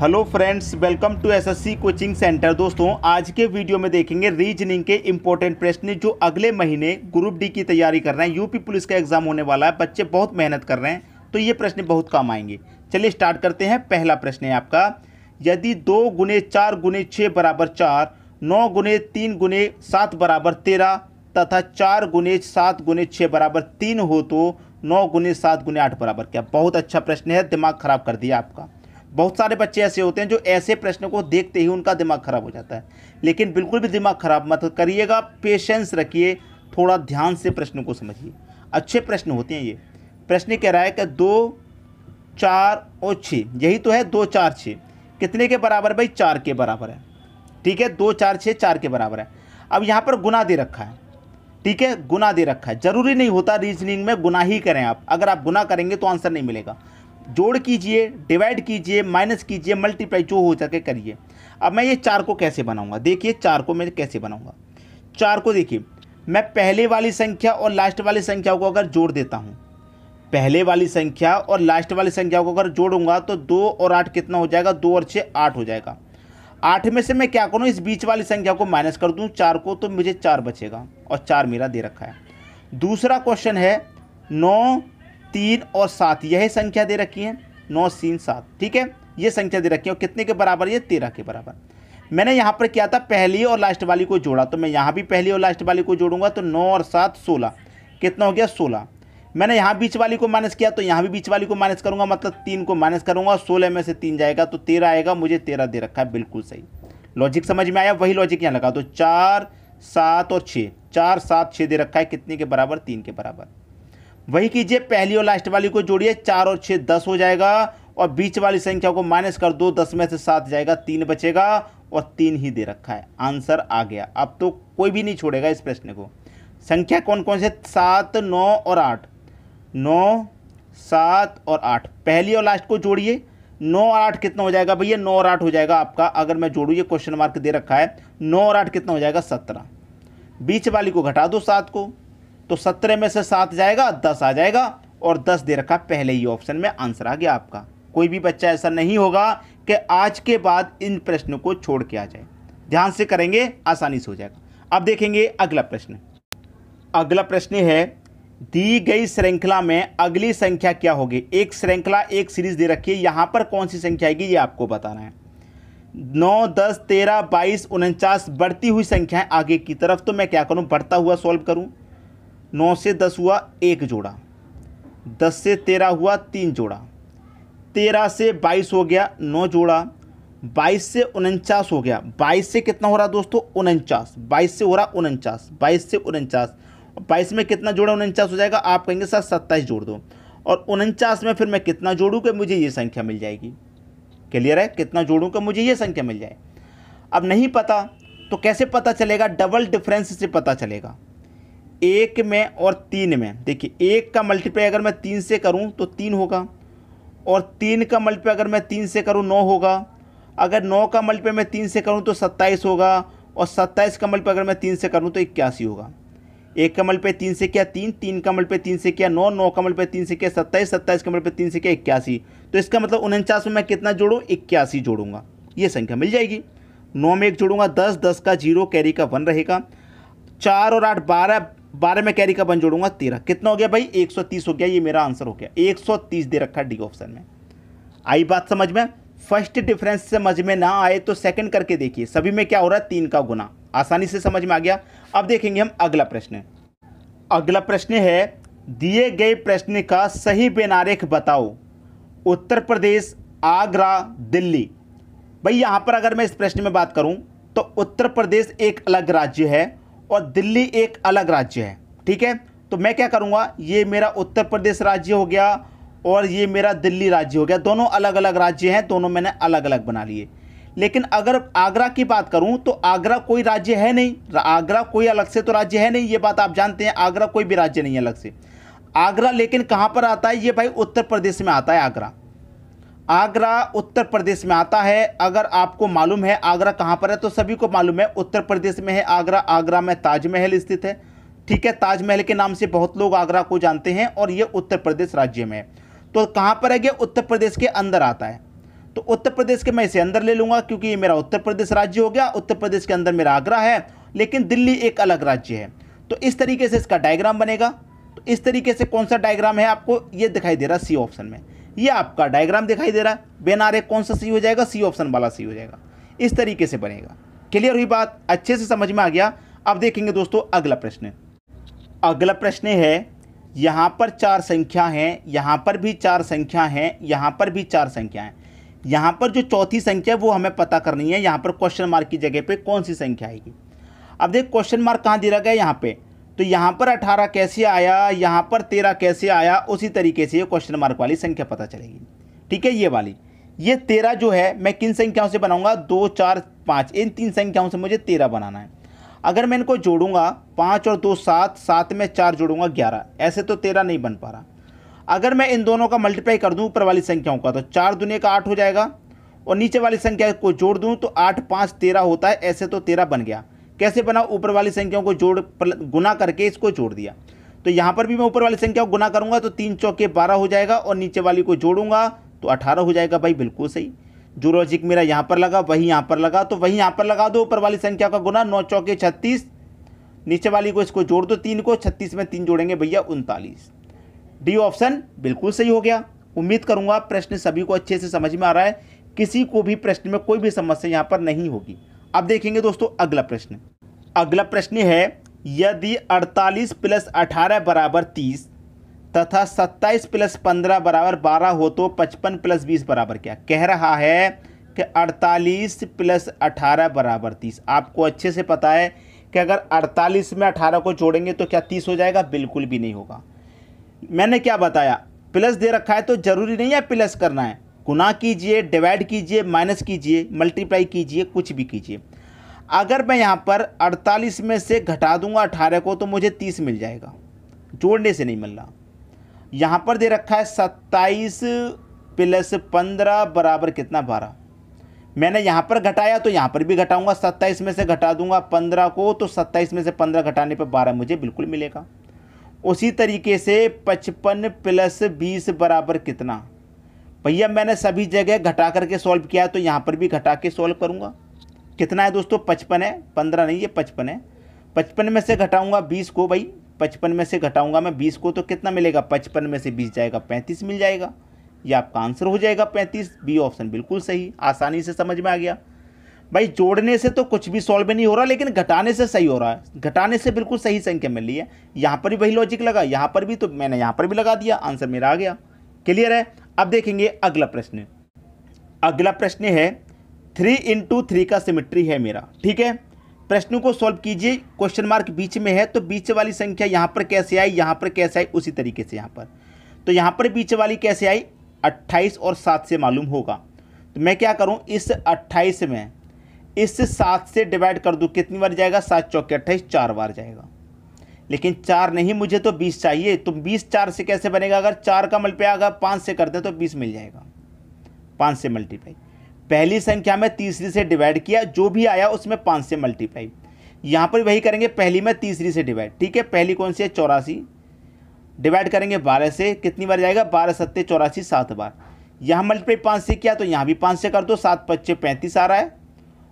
hello friends welcome to SSC coaching centre दोस्तों आज के वीडियो में देखेंगे रीजनिंग के इंपॉर्टेंट प्रश्न जो अगले महीने ग्रुप डी की तैयारी कर रहे हैं यूपी पुलिस का एग्जाम होने वाला है बच्चे बहुत मेहनत कर रहे हैं तो ये प्रश्न बहुत काम आएंगे चलिए स्टार्ट करते हैं पहला प्रश्न है आपका यदि दो गुने चार गुने छः बराबर चार नौ गुने तीन गुने सात बराबर तेरह तथा चार गुने सात गुने छः बराबर तीन हो तो नौ गुने सात गुने आठ बराबर क्या बहुत अच्छा प्रश्न है दिमाग खराब कर दिया आपका बहुत सारे बच्चे ऐसे होते हैं जो ऐसे प्रश्नों को देखते ही उनका दिमाग खराब हो जाता है लेकिन बिल्कुल भी दिमाग खराब मत करिएगा पेशेंस रखिए थोड़ा ध्यान से प्रश्नों को समझिए अच्छे प्रश्न होते हैं ये प्रश्न कह रहा है कि दो चार और छः यही तो है दो चार छः कितने के बराबर भाई चार के बराबर है ठीक है दो चार छः चार के बराबर है अब यहाँ पर गुना दे रखा है ठीक है गुना दे रखा है ज़रूरी नहीं होता रीजनिंग में गुना ही करें आप अगर आप गुना करेंगे तो आंसर नहीं मिलेगा जोड़ कीजिए डिवाइड कीजिए माइनस कीजिए मल्टीप्लाई जो हो सके करिए अब मैं ये चार को कैसे बनाऊंगा देखिए चार को मैं कैसे बनाऊंगा चार को देखिए मैं पहले वाली संख्या और लास्ट वाली संख्या को अगर जोड़ देता हूँ पहले वाली संख्या और लास्ट वाली संख्या को अगर जोड़ूंगा तो दो और आठ कितना हो जाएगा दो और छः आठ हो जाएगा आठ में से मैं क्या करूँ इस बीच वाली संख्या को माइनस कर दूँ चार को तो मुझे चार बचेगा और चार मेरा दे रखा है दूसरा क्वेश्चन है नौ तीन और सात यही संख्या दे रखी है नौ तीन सात ठीक है ये संख्या दे रखी है और कितने के बराबर ये तेरह के बराबर मैंने यहाँ पर किया था पहली और लास्ट वाली को जोड़ा तो मैं यहाँ भी पहली और लास्ट वाली को जोड़ूंगा तो नौ और सात सोलह कितना हो गया सोलह मैंने यहाँ बीच वाली को माइनस किया तो यहाँ भी बीच वाली को माइनस करूँगा मतलब तीन को माइनस करूँगा सोलह में से तीन जाएगा तो तेरह आएगा मुझे तेरह दे रखा है बिल्कुल सही लॉजिक समझ में आया वही लॉजिक यहाँ लगा तो चार सात और छः चार सात छः दे रखा है कितने के बराबर तीन के बराबर वही कीजिए पहली और लास्ट वाली को जोड़िए चार और छः दस हो जाएगा और बीच वाली संख्या को माइनस कर दो दस में से सात जाएगा तीन बचेगा और तीन ही दे रखा है आंसर आ गया अब तो कोई भी नहीं छोड़ेगा इस प्रश्न को संख्या कौन कौन से सात नौ और आठ नौ सात और आठ पहली और लास्ट को जोड़िए नौ और आठ कितना हो जाएगा भैया नौ और आठ हो जाएगा आपका अगर मैं जोड़ू ये क्वेश्चन मार्क दे रखा है नौ और आठ कितना हो जाएगा सत्रह बीच वाली को घटा दो सात को तो सत्रह में से सात जाएगा दस आ जाएगा और दस दे रखा पहले ही ऑप्शन में आंसर आ गया आपका कोई भी बच्चा ऐसा नहीं होगा कि आज के बाद इन प्रश्नों को छोड़ के आ जाए ध्यान से करेंगे आसानी से हो जाएगा अब देखेंगे अगला प्रश्न अगला प्रश्न है दी गई श्रृंखला में अगली संख्या क्या होगी एक श्रृंखला एक सीरीज दे रखी है यहाँ पर कौन सी संख्या आएगी ये आपको बताना है नौ दस तेरह बाईस उनचास बढ़ती हुई संख्याएं आगे की तरफ तो मैं क्या करूँ बढ़ता हुआ सॉल्व करूँ नौ से दस हुआ एक जोड़ा दस से तेरह हुआ तीन जोड़ा तेरह से बाईस हो गया नौ जोड़ा बाईस से उनचास हो गया बाईस से कितना हो रहा दोस्तों उनचास बाईस से हो रहा उनचास बाईस से उनचास बाईस में कितना जोड़ा उनचास हो जाएगा आप कहेंगे सर सत्ताईस जोड़ दो और उनचास में फिर मैं कितना जोड़ूँ कि मुझे ये संख्या मिल जाएगी क्लियर है कितना जोड़ूँ कि मुझे ये संख्या मिल जाए अब नहीं पता तो कैसे पता चलेगा डबल डिफरेंस से पता चलेगा एक में और तीन में देखिए एक का मल्टीप्लाई अगर मैं तीन से करूं तो तीन होगा और तीन का मल्टीप्लाई अगर मैं तीन से करूं नौ होगा अगर नौ का मल्टीप्लाई मैं तीन से करूं तो सत्ताईस होगा और सत्ताईस का मल्टीप्लाई अगर मैं तीन से करूं तो इक्यासी होगा एक का मल्टीप्लाई तीन से किया तीन तीन का मल्टीप्लाई तीन से किया नौ नौ का मल्टीप्लाई तीन से किया सत्ताईस सत्ताईस का मल्टीप्लाई तीन से किया इक्यासी तो इसका मतलब उनचास में मैं कितना जोड़ूँ इक्यासी जोड़ूंगा ये संख्या मिल जाएगी नौ में एक जोड़ूंगा दस दस का जीरो कैरी का वन रहेगा चार और आठ बारह बारह में कैरी का बन जोड़ूंगा तेरह कितना हो गया भाई एक सौ तीस हो गया ये मेरा आंसर हो गया एक सौ तीस दे रखा डी ऑप्शन में आई बात समझ में फर्स्ट डिफरेंस समझ में ना आए तो सेकंड करके देखिए सभी में क्या हो रहा है तीन का गुना आसानी से समझ में आ गया अब देखेंगे हम अगला प्रश्न अगला प्रश्न है दिए गए प्रश्न का सही बेनारेख बताओ उत्तर प्रदेश आगरा दिल्ली भाई यहाँ पर अगर मैं इस प्रश्न में बात करूँ तो उत्तर प्रदेश एक अलग राज्य है और दिल्ली एक अलग राज्य है ठीक है तो मैं क्या करूँगा ये मेरा उत्तर प्रदेश राज्य हो गया और ये मेरा दिल्ली राज्य हो गया दोनों अलग अलग राज्य हैं दोनों मैंने अलग अलग बना लिए लेकिन अगर आगरा की बात करूं तो आगरा कोई राज्य है नहीं आगरा कोई अलग से तो राज्य है नहीं ये बात आप जानते हैं आगरा कोई भी राज्य नहीं है अलग से आगरा लेकिन कहां पर आता है ये भाई उत्तर प्रदेश में आता है आगरा आगरा उत्तर प्रदेश में आता है अगर आपको मालूम है आगरा कहाँ पर है तो सभी को मालूम है उत्तर प्रदेश में है आगरा आगरा में ताजमहल स्थित है ठीक है ताजमहल के नाम से बहुत लोग आगरा को जानते हैं और ये उत्तर प्रदेश राज्य में है तो कहाँ पर है ये उत्तर प्रदेश के अंदर आता है तो उत्तर प्रदेश के मैं इसे अंदर ले लूँगा क्योंकि ये मेरा उत्तर प्रदेश राज्य हो गया उत्तर प्रदेश के अंदर मेरा आगरा है लेकिन दिल्ली एक अलग राज्य है तो इस तरीके से इसका डायग्राम बनेगा तो इस तरीके से कौन सा डायग्राम है आपको ये दिखाई दे रहा सी ऑप्शन में ये आपका डायग्राम दिखाई दे रहा है बेन आर कौन सा सी हो जाएगा सी ऑप्शन वाला सी हो जाएगा इस तरीके से बनेगा क्लियर हुई बात अच्छे से समझ में आ गया अब देखेंगे दोस्तों अगला प्रश्न अगला प्रश्न है यहाँ पर चार संख्या हैं यहाँ पर भी चार संख्या हैं यहाँ पर भी चार संख्या हैं यहाँ पर जो चौथी संख्या है वो हमें पता करनी है यहाँ पर क्वेश्चन मार्क की जगह पे कौन सी संख्या आएगी अब देख क्वेश्चन मार्क कहाँ दिया गया यहाँ पे तो यहाँ पर अठारह कैसे आया यहाँ पर तेरह कैसे आया उसी तरीके से ये क्वेश्चन मार्क वाली संख्या पता चलेगी ठीक है ये वाली ये तेरह जो है मैं किन संख्याओं से बनाऊंगा दो चार पाँच इन तीन संख्याओं से मुझे तेरह बनाना है अगर मैं इनको जोड़ूंगा पाँच और दो सात सात में चार जोड़ूंगा ग्यारह ऐसे तो तेरह नहीं बन पा रहा अगर मैं इन दोनों का मल्टीप्लाई कर दूं ऊपर वाली संख्याओं का तो चार दुनिया का आठ हो जाएगा और नीचे वाली संख्या को जोड़ दूं तो आठ पाँच तेरह होता है ऐसे तो तेरह बन गया कैसे बना ऊपर वाली संख्याओं को जोड़ गुना करके इसको जोड़ दिया तो यहाँ पर भी मैं ऊपर वाली संख्या को गुना करूँगा तो तीन चौके बारह हो जाएगा और नीचे वाली को जोड़ूंगा तो अठारह हो जाएगा भाई बिल्कुल सही जो लॉजिक मेरा यहाँ पर लगा वही यहाँ पर लगा तो वही यहाँ पर लगा दो ऊपर वाली संख्या का गुना नौ चौके छत्तीस नीचे वाली को इसको जोड़ दो तीन को छत्तीस में तीन जोड़ेंगे भैया उनतालीस डी ऑप्शन बिल्कुल सही हो गया उम्मीद करूँगा प्रश्न सभी को अच्छे से समझ में आ रहा है किसी को भी प्रश्न में कोई भी समस्या यहाँ पर नहीं होगी अब देखेंगे दोस्तों अगला प्रश्न अगला प्रश्न है यदि 48 प्लस अठारह बराबर तीस तथा 27 प्लस पंद्रह बराबर बारह हो तो 55 प्लस बीस बराबर क्या कह रहा है कि 48 प्लस अठारह बराबर तीस आपको अच्छे से पता है कि अगर 48 में 18 को जोड़ेंगे तो क्या 30 हो जाएगा बिल्कुल भी नहीं होगा मैंने क्या बताया प्लस दे रखा है तो ज़रूरी नहीं है प्लस करना है गुना कीजिए डिवाइड कीजिए माइनस कीजिए मल्टीप्लाई कीजिए कुछ भी कीजिए अगर मैं यहाँ पर 48 में से घटा दूंगा 18 को तो मुझे 30 मिल जाएगा जोड़ने से नहीं मिल रहा यहाँ पर दे रखा है 27 प्लस पंद्रह बराबर कितना बारह मैंने यहाँ पर घटाया तो यहाँ पर भी घटाऊंगा 27 में से घटा दूंगा 15 को तो 27 में से 15 घटाने पर 12 मुझे बिल्कुल मिलेगा उसी तरीके से पचपन प्लस बीस बराबर कितना भैया मैंने सभी जगह घटा करके सॉल्व किया तो यहाँ पर भी घटा के सॉल्व करूँगा कितना है दोस्तों पचपन है पंद्रह नहीं ये पचपन है पचपन में से घटाऊंगा बीस को भाई पचपन में से घटाऊंगा मैं बीस को तो कितना मिलेगा पचपन में से बीस जाएगा पैंतीस मिल जाएगा ये आपका आंसर हो जाएगा पैंतीस बी ऑप्शन बिल्कुल सही आसानी से समझ में आ गया भाई जोड़ने से तो कुछ भी सॉल्व नहीं हो रहा लेकिन घटाने से सही हो रहा है घटाने से बिल्कुल सही संख्या मिल रही है यहाँ पर भी वही लॉजिक लगा यहाँ पर भी तो मैंने यहाँ पर भी लगा दिया आंसर मेरा आ गया क्लियर है अब देखेंगे अगला प्रश्न अगला प्रश्न है थ्री इंटू थ्री का सिमिट्री है मेरा ठीक है प्रश्नों को सॉल्व कीजिए क्वेश्चन मार्क बीच में है तो बीच वाली संख्या यहाँ पर कैसे आई यहाँ पर कैसे आई उसी तरीके से यहाँ पर तो यहाँ पर बीच वाली कैसे आई 28 और 7 से मालूम होगा तो मैं क्या करूँ इस 28 में इस 7 से डिवाइड कर दूँ कितनी बार जाएगा सात चौके अट्ठाईस चार बार जाएगा लेकिन चार नहीं मुझे तो बीस चाहिए तो बीस चार से कैसे बनेगा अगर चार का मल्टीपाई अगर पाँच से कर दें तो बीस मिल जाएगा पाँच से मल्टीप्लाई पहली संख्या में तीसरी से डिवाइड किया जो भी आया उसमें पाँच से मल्टीप्लाई यहाँ पर वही करेंगे पहली में तीसरी से डिवाइड ठीक है पहली कौन सी है चौरासी डिवाइड करेंगे बारह से कितनी बार जाएगा बारह सत्ते चौरासी सात बार यहाँ मल्टीप्लाई पाँच से किया तो यहाँ भी पाँच से कर दो सात पच्चे पैंतीस आ रहा है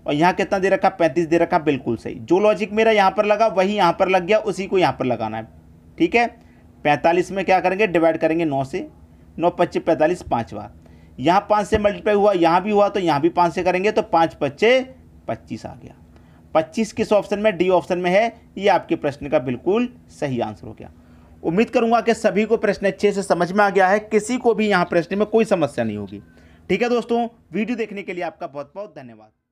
और यहाँ कितना दे रखा पैंतीस दे रखा बिल्कुल सही जो लॉजिक मेरा यहाँ पर लगा वही यहाँ पर लग गया उसी को यहाँ पर लगाना है ठीक है पैंतालीस में क्या करेंगे डिवाइड करेंगे नौ से नौ पच्चीस पैंतालीस पाँच बार यहाँ पाँच से मल्टीप्लाई हुआ यहाँ भी हुआ तो यहाँ भी पाँच से करेंगे तो पाँच पच्चे पच्चीस आ गया पच्चीस किस ऑप्शन में डी ऑप्शन में है ये आपके प्रश्न का बिल्कुल सही आंसर हो गया उम्मीद करूंगा कि सभी को प्रश्न अच्छे से समझ में आ गया है किसी को भी यहाँ प्रश्न में कोई समस्या नहीं होगी ठीक है दोस्तों वीडियो देखने के लिए आपका बहुत बहुत धन्यवाद